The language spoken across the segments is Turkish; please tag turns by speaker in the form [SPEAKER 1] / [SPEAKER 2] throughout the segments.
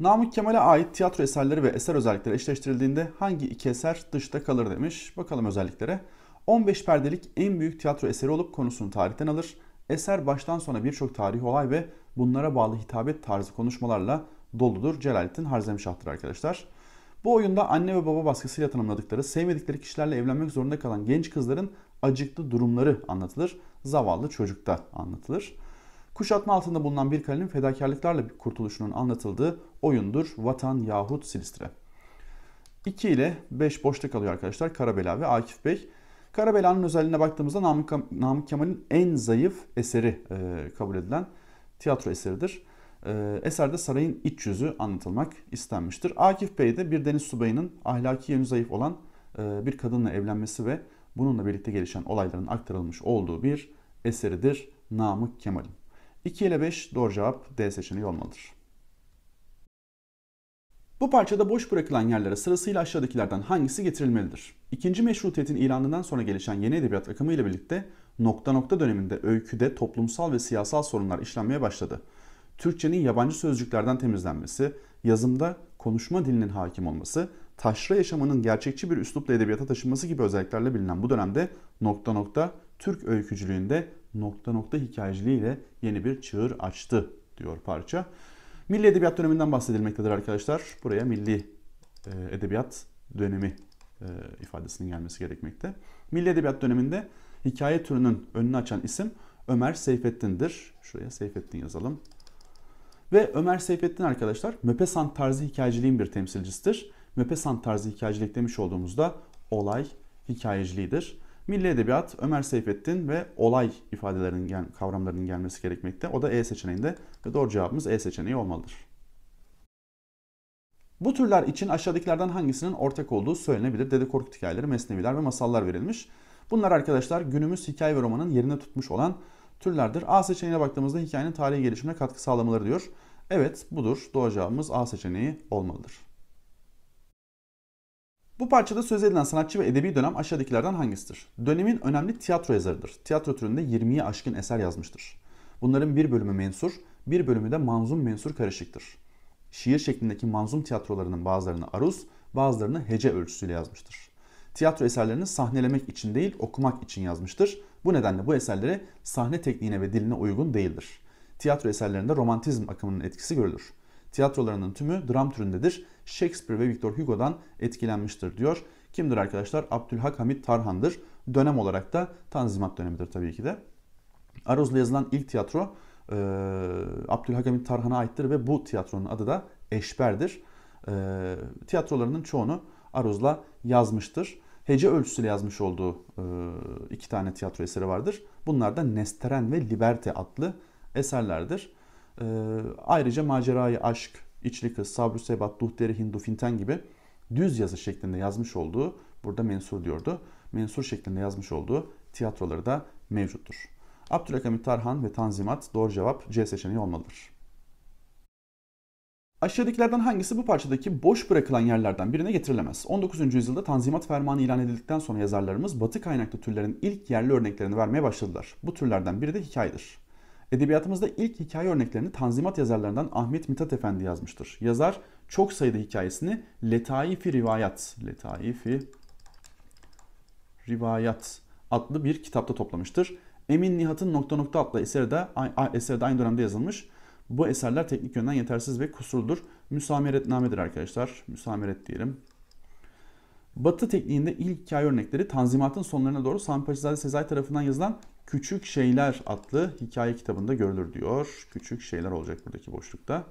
[SPEAKER 1] Namık Kemal'e ait tiyatro eserleri ve eser özellikleri eşleştirildiğinde hangi iki eser dışta kalır demiş. Bakalım özelliklere. 15 perdelik en büyük tiyatro eseri olup konusunu tarihten alır. Eser baştan sona birçok tarih olay ve bunlara bağlı hitabet tarzı konuşmalarla doludur. Celalettin Harzemşah'tır arkadaşlar. Bu oyunda anne ve baba baskısıyla tanımladıkları, sevmedikleri kişilerle evlenmek zorunda kalan genç kızların acıklı durumları anlatılır. Zavallı çocukta anlatılır. Kuşatma altında bulunan bir kalenin fedakarlıklarla bir kurtuluşunun anlatıldığı oyundur Vatan yahut Silistre. 2 ile 5 boşta kalıyor arkadaşlar Karabela ve Akif Bey. Karabela'nın özelliğine baktığımızda Namık, Kemal'in en zayıf eseri e, kabul edilen tiyatro eseridir. E, eserde sarayın iç yüzü anlatılmak istenmiştir. Akif Bey de bir deniz subayının ahlaki yönü zayıf olan e, bir kadınla evlenmesi ve bununla birlikte gelişen olayların aktarılmış olduğu bir eseridir Namık Kemal'in. 2 ile 5 doğru cevap D seçeneği olmalıdır. Bu parçada boş bırakılan yerlere sırasıyla aşağıdakilerden hangisi getirilmelidir? İkinci meşrutiyetin ilanından sonra gelişen yeni edebiyat akımı ile birlikte nokta nokta döneminde öyküde toplumsal ve siyasal sorunlar işlenmeye başladı. Türkçenin yabancı sözcüklerden temizlenmesi, yazımda konuşma dilinin hakim olması, taşra yaşamının gerçekçi bir üslupla edebiyata taşınması gibi özelliklerle bilinen bu dönemde nokta nokta Türk öykücülüğünde nokta nokta hikayeciliğiyle yeni bir çığır açtı diyor parça. Milli Edebiyat döneminden bahsedilmektedir arkadaşlar. Buraya Milli e, Edebiyat dönemi e, ifadesinin gelmesi gerekmekte. Milli Edebiyat döneminde hikaye türünün önünü açan isim Ömer Seyfettin'dir. Şuraya Seyfettin yazalım. Ve Ömer Seyfettin arkadaşlar Möpesant tarzı hikayeciliğin bir temsilcisidir. Möpesant tarzı hikayecilik demiş olduğumuzda olay hikayeciliğidir. Milli Edebiyat, Ömer Seyfettin ve olay ifadelerinin gel kavramlarının gelmesi gerekmekte. O da E seçeneğinde ve doğru cevabımız E seçeneği olmalıdır. Bu türler için aşağıdakilerden hangisinin ortak olduğu söylenebilir? Dede Korkut hikayeleri, mesneviler ve masallar verilmiş. Bunlar arkadaşlar günümüz hikaye ve romanın yerine tutmuş olan türlerdir. A seçeneğine baktığımızda hikayenin tarihi gelişimine katkı sağlamaları diyor. Evet budur. Doğru cevabımız A seçeneği olmalıdır. Bu parçada söz edilen sanatçı ve edebi dönem aşağıdakilerden hangisidir? Dönemin önemli tiyatro yazarıdır. Tiyatro türünde 20'yi aşkın eser yazmıştır. Bunların bir bölümü mensur, bir bölümü de manzum mensur karışıktır. Şiir şeklindeki manzum tiyatrolarının bazılarını aruz, bazılarını hece ölçüsüyle yazmıştır. Tiyatro eserlerini sahnelemek için değil okumak için yazmıştır. Bu nedenle bu eserleri sahne tekniğine ve diline uygun değildir. Tiyatro eserlerinde romantizm akımının etkisi görülür tiyatrolarının tümü dram türündedir. Shakespeare ve Victor Hugo'dan etkilenmiştir diyor. Kimdir arkadaşlar? Abdülhak Hamit Tarhan'dır. Dönem olarak da Tanzimat dönemidir tabii ki de. Aroz'la yazılan ilk tiyatro e, Abdülhak Hamit Tarhan'a aittir ve bu tiyatronun adı da Eşber'dir. E, tiyatrolarının çoğunu Aruzla yazmıştır. Hece ölçüsüyle yazmış olduğu e, iki tane tiyatro eseri vardır. Bunlar da Nesteren ve Liberte adlı eserlerdir. E, ayrıca macerayı aşk, içli kız, sabrü sebat, duhderi hindu, finten gibi düz yazı şeklinde yazmış olduğu, burada mensur diyordu, mensur şeklinde yazmış olduğu tiyatroları da mevcuttur. Abdülhakamit Tarhan ve Tanzimat doğru cevap C seçeneği olmalıdır. Aşağıdakilerden hangisi bu parçadaki boş bırakılan yerlerden birine getirilemez? 19. yüzyılda Tanzimat Fermanı ilan edildikten sonra yazarlarımız batı kaynaklı türlerin ilk yerli örneklerini vermeye başladılar. Bu türlerden biri de hikayedir. Edebiyatımızda ilk hikaye örneklerini Tanzimat yazarlarından Ahmet Mithat Efendi yazmıştır. Yazar çok sayıda hikayesini Letaifi Rivayat, Letaifi Rivayat adlı bir kitapta toplamıştır. Emin Nihat'ın nokta nokta adlı eseri de, eseri de aynı dönemde yazılmış. Bu eserler teknik yönden yetersiz ve kusurludur. Müsameretnamedir arkadaşlar. Müsameret diyelim. Batı tekniğinde ilk hikaye örnekleri Tanzimat'ın sonlarına doğru Sampaşizade Sezai tarafından yazılan Küçük Şeyler adlı hikaye kitabında görülür diyor. Küçük şeyler olacak buradaki boşlukta.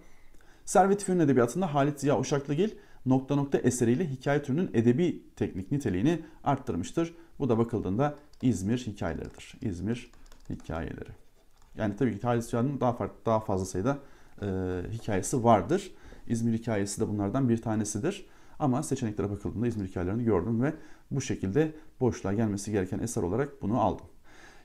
[SPEAKER 1] Servet Fünun Edebiyatı'nda Halit Ziya Uşaklıgil nokta nokta eseriyle hikaye türünün edebi teknik niteliğini arttırmıştır. Bu da bakıldığında İzmir hikayeleridir. İzmir hikayeleri. Yani tabii ki Halit Ziya'nın daha farklı, daha fazla sayıda e, hikayesi vardır. İzmir hikayesi de bunlardan bir tanesidir. Ama seçeneklere bakıldığında İzmir hikayelerini gördüm ve bu şekilde boşluğa gelmesi gereken eser olarak bunu aldım.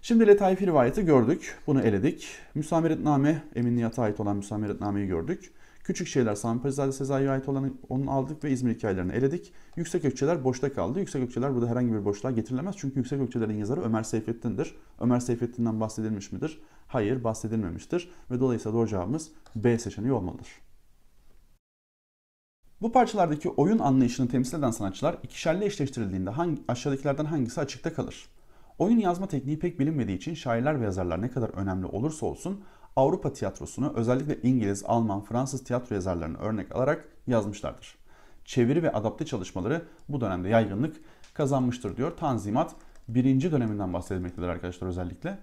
[SPEAKER 1] Şimdi Letaifi rivayeti gördük. Bunu eledik. Müsameretname, Eminliyat'a ait olan müsameretnameyi gördük. Küçük şeyler Sanparizade Sezai'ye ait olanı onu aldık ve İzmir hikayelerini eledik. Yüksek ökçeler boşta kaldı. Yüksek ökçeler burada herhangi bir boşluğa getirilemez. Çünkü yüksek ökçelerin yazarı Ömer Seyfettin'dir. Ömer Seyfettin'den bahsedilmiş midir? Hayır bahsedilmemiştir. Ve dolayısıyla doğru cevabımız B seçeneği olmalıdır. Bu parçalardaki oyun anlayışını temsil eden sanatçılar ikişerli eşleştirildiğinde hangi, aşağıdakilerden hangisi açıkta kalır? Oyun yazma tekniği pek bilinmediği için şairler ve yazarlar ne kadar önemli olursa olsun Avrupa tiyatrosunu özellikle İngiliz, Alman, Fransız tiyatro yazarlarını örnek alarak yazmışlardır. Çeviri ve adapte çalışmaları bu dönemde yaygınlık kazanmıştır diyor. Tanzimat birinci döneminden bahsedilmektedir arkadaşlar özellikle.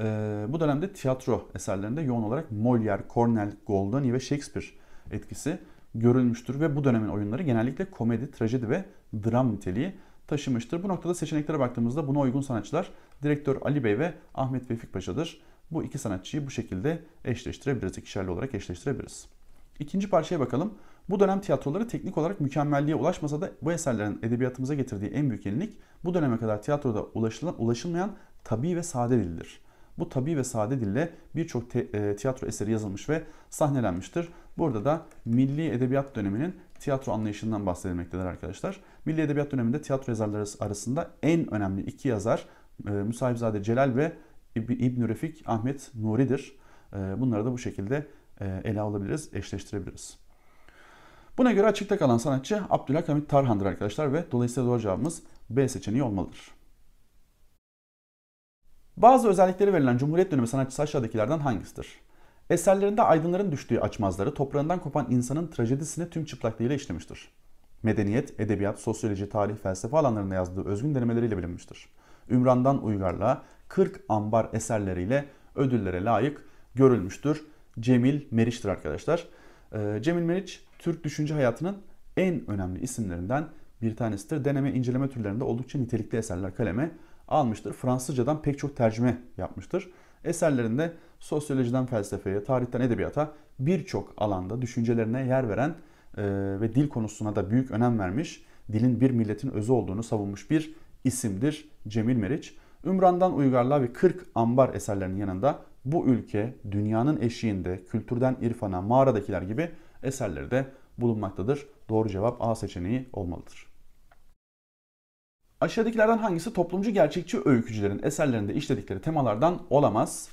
[SPEAKER 1] Ee, bu dönemde tiyatro eserlerinde yoğun olarak Molière, Cornell, Goldoni ve Shakespeare etkisi görülmüştür ve bu dönemin oyunları genellikle komedi, trajedi ve dram niteliği taşımıştır. Bu noktada seçeneklere baktığımızda buna uygun sanatçılar direktör Ali Bey ve Ahmet Vefik Paşa'dır. Bu iki sanatçıyı bu şekilde eşleştirebiliriz. İkişerli olarak eşleştirebiliriz. İkinci parçaya bakalım. Bu dönem tiyatroları teknik olarak mükemmelliğe ulaşmasa da bu eserlerin edebiyatımıza getirdiği en büyük yenilik bu döneme kadar tiyatroda ulaşılan, ulaşılmayan tabi ve sade dildir. Bu tabi ve sade dille birçok e, tiyatro eseri yazılmış ve sahnelenmiştir. Burada da milli edebiyat döneminin tiyatro anlayışından bahsedilmektedir arkadaşlar. Milli edebiyat döneminde tiyatro yazarları arasında en önemli iki yazar e, Müsahipzade Celal ve İbn Refik Ahmet Nuri'dir. E, bunları da bu şekilde e, ele alabiliriz, eşleştirebiliriz. Buna göre açıkta kalan sanatçı Abdülhamit Tarhan'dır arkadaşlar ve dolayısıyla doğru cevabımız B seçeneği olmalıdır. Bazı özellikleri verilen Cumhuriyet dönemi sanatçısı aşağıdakilerden hangisidir? Eserlerinde aydınların düştüğü açmazları toprağından kopan insanın trajedisini tüm çıplaklığıyla işlemiştir. Medeniyet, edebiyat, sosyoloji, tarih, felsefe alanlarında yazdığı özgün denemeleriyle bilinmiştir. Ümran'dan Uygar'la 40 ambar eserleriyle ödüllere layık görülmüştür. Cemil Meriç'tir arkadaşlar. Ee, Cemil Meriç, Türk düşünce hayatının en önemli isimlerinden bir tanesidir. Deneme, inceleme türlerinde oldukça nitelikli eserler kaleme almıştır. Fransızcadan pek çok tercüme yapmıştır. Eserlerinde sosyolojiden felsefeye, tarihten edebiyata birçok alanda düşüncelerine yer veren e, ve dil konusuna da büyük önem vermiş, dilin bir milletin özü olduğunu savunmuş bir isimdir Cemil Meriç. Ümran'dan Uygarlığa ve 40 Ambar eserlerinin yanında bu ülke dünyanın eşiğinde kültürden irfana mağaradakiler gibi eserleri de bulunmaktadır. Doğru cevap A seçeneği olmalıdır. Aşağıdakilerden hangisi toplumcu gerçekçi öykücülerin eserlerinde işledikleri temalardan olamaz?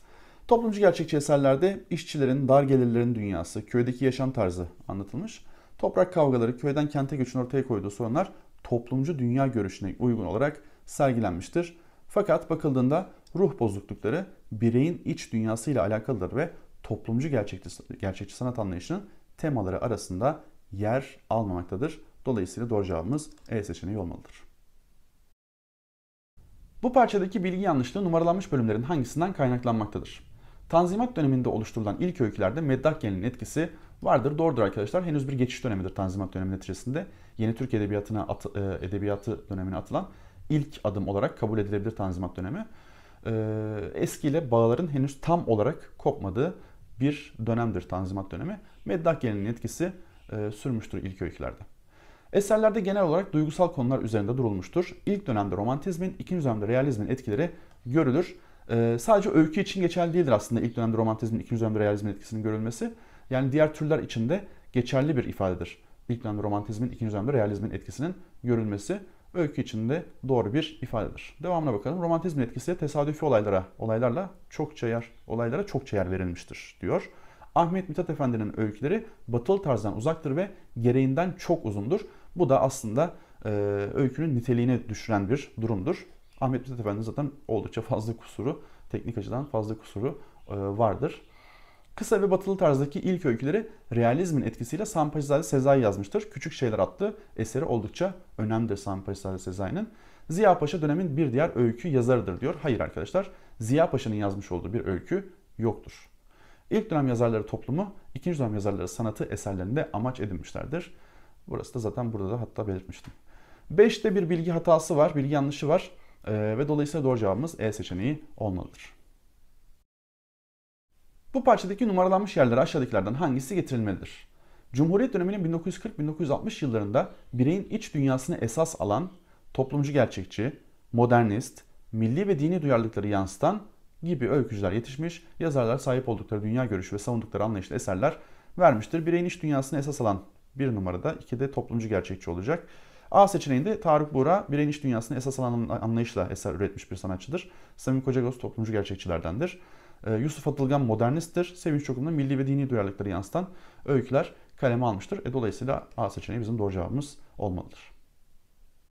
[SPEAKER 1] Toplumcu gerçekçi eserlerde işçilerin, dar gelirlerin dünyası, köydeki yaşam tarzı anlatılmış. Toprak kavgaları, köyden kente göçün ortaya koyduğu sorunlar toplumcu dünya görüşüne uygun olarak sergilenmiştir. Fakat bakıldığında ruh bozuklukları bireyin iç dünyasıyla alakalıdır ve toplumcu gerçekçi, gerçekçi sanat anlayışının temaları arasında yer almamaktadır. Dolayısıyla doğru cevabımız E seçeneği olmalıdır. Bu parçadaki bilgi yanlışlığı numaralanmış bölümlerin hangisinden kaynaklanmaktadır? Tanzimat döneminde oluşturulan ilk öykülerde meddah gelinin etkisi vardır. Doğrudur arkadaşlar. Henüz bir geçiş dönemidir Tanzimat dönemi neticesinde. Yeni Türk edebiyatına at, e, edebiyatı dönemine atılan ilk adım olarak kabul edilebilir Tanzimat dönemi. E, eskiyle bağların henüz tam olarak kopmadığı bir dönemdir Tanzimat dönemi. Meddah gelinin etkisi e, sürmüştür ilk öykülerde. Eserlerde genel olarak duygusal konular üzerinde durulmuştur. İlk dönemde romantizmin, ikinci dönemde realizmin etkileri görülür. Ee, sadece öykü için geçerli değildir aslında ilk dönemde romantizmin, ikinci dönemde realizmin etkisinin görülmesi. Yani diğer türler için de geçerli bir ifadedir. İlk dönemde romantizmin, ikinci dönemde realizmin etkisinin görülmesi öykü için de doğru bir ifadedir. Devamına bakalım. Romantizmin etkisi tesadüfi olaylara, olaylarla çokça yer, olaylara çokça yer verilmiştir diyor. Ahmet Mithat Efendi'nin öyküleri batıl tarzdan uzaktır ve gereğinden çok uzundur. Bu da aslında e, öykünün niteliğini düşüren bir durumdur. Ahmet Mithat Efendi zaten oldukça fazla kusuru, teknik açıdan fazla kusuru e, vardır. Kısa ve batılı tarzdaki ilk öyküleri realizmin etkisiyle Sampaşizade Sezai yazmıştır. Küçük Şeyler adlı eseri oldukça önemlidir Sampaşizade Sezai'nin. Ziya Paşa dönemin bir diğer öykü yazarıdır diyor. Hayır arkadaşlar Ziya Paşa'nın yazmış olduğu bir öykü yoktur. İlk dönem yazarları toplumu, ikinci dönem yazarları sanatı eserlerinde amaç edinmişlerdir. Burası da zaten burada da hatta belirtmiştim. 5'te bir bilgi hatası var, bilgi yanlışı var ee, ve dolayısıyla doğru cevabımız E seçeneği olmalıdır. Bu parçadaki numaralanmış yerlere aşağıdakilerden hangisi getirilmelidir? Cumhuriyet döneminin 1940-1960 yıllarında bireyin iç dünyasını esas alan, toplumcu gerçekçi, modernist, milli ve dini duyarlılıkları yansıtan gibi öykücüler yetişmiş, yazarlar sahip oldukları dünya görüşü ve savundukları anlayışlı eserler vermiştir. Bireyin iç dünyasını esas alan bir numarada, iki de toplumcu gerçekçi olacak. A seçeneğinde Tarık Buğra bireyin dünyasını esas alan anlayışla eser üretmiş bir sanatçıdır. Samim Kocagöz toplumcu gerçekçilerdendir. E, Yusuf Atılgan modernisttir. Sevinç Çokum'da milli ve dini duyarlılıkları yansıtan öyküler kaleme almıştır. E, dolayısıyla A seçeneği bizim doğru cevabımız olmalıdır.